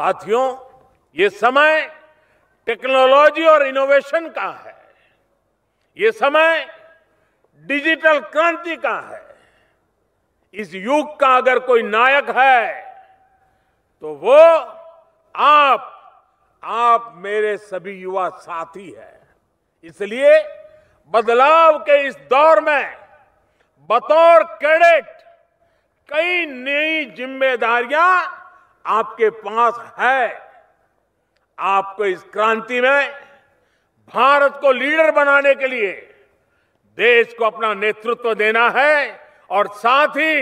साथियों ये समय टेक्नोलॉजी और इनोवेशन का है ये समय डिजिटल क्रांति का है इस युग का अगर कोई नायक है तो वो आप आप मेरे सभी युवा साथी हैं इसलिए बदलाव के इस दौर में बतौर कैडेट कई नई जिम्मेदारियां आपके पास है आपको इस क्रांति में भारत को लीडर बनाने के लिए देश को अपना नेतृत्व देना है और साथ ही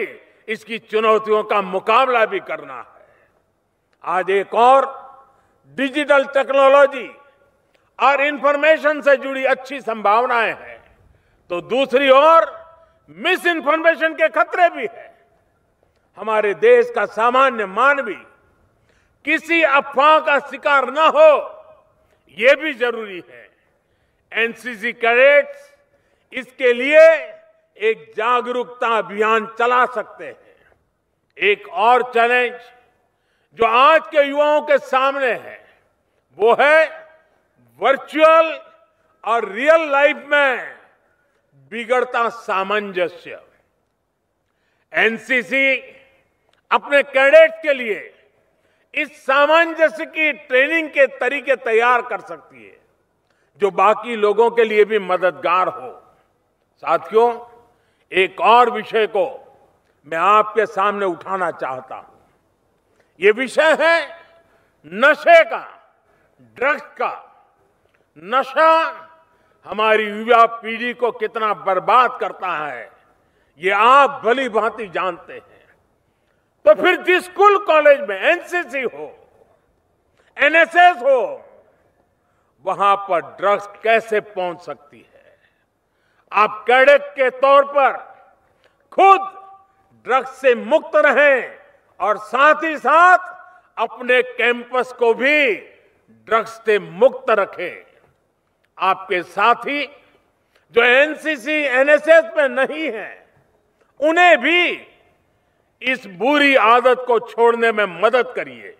इसकी चुनौतियों का मुकाबला भी करना है आज एक और डिजिटल टेक्नोलॉजी और इंफॉर्मेशन से जुड़ी अच्छी संभावनाएं हैं तो दूसरी ओर मिस इन्फॉर्मेशन के खतरे भी हैं हमारे देश का सामान्य मानवी किसी अफवाह का शिकार न हो यह भी जरूरी है एनसीसी कैडेट्स इसके लिए एक जागरूकता अभियान चला सकते हैं एक और चैलेंज जो आज के युवाओं के सामने है वो है वर्चुअल और रियल लाइफ में बिगड़ता सामंजस्य एनसीसी अपने कैडेट के लिए इस सामंजस्य की ट्रेनिंग के तरीके तैयार कर सकती है जो बाकी लोगों के लिए भी मददगार हो साथियों एक और विषय को मैं आपके सामने उठाना चाहता हूं ये विषय है नशे का ड्रग्स का नशा हमारी युवा पीढ़ी को कितना बर्बाद करता है ये आप भली भांति जानते हैं तो फिर जिस स्कूल कॉलेज में एनसीसी हो एनएसएस हो वहां पर ड्रग्स कैसे पहुंच सकती है आप कैडेट के तौर पर खुद ड्रग्स से मुक्त रहें और साथ ही साथ अपने कैंपस को भी ड्रग्स से मुक्त रखें आपके साथी जो एनसीसी एनएसएस में नहीं है उन्हें भी इस बुरी आदत को छोड़ने में मदद करिए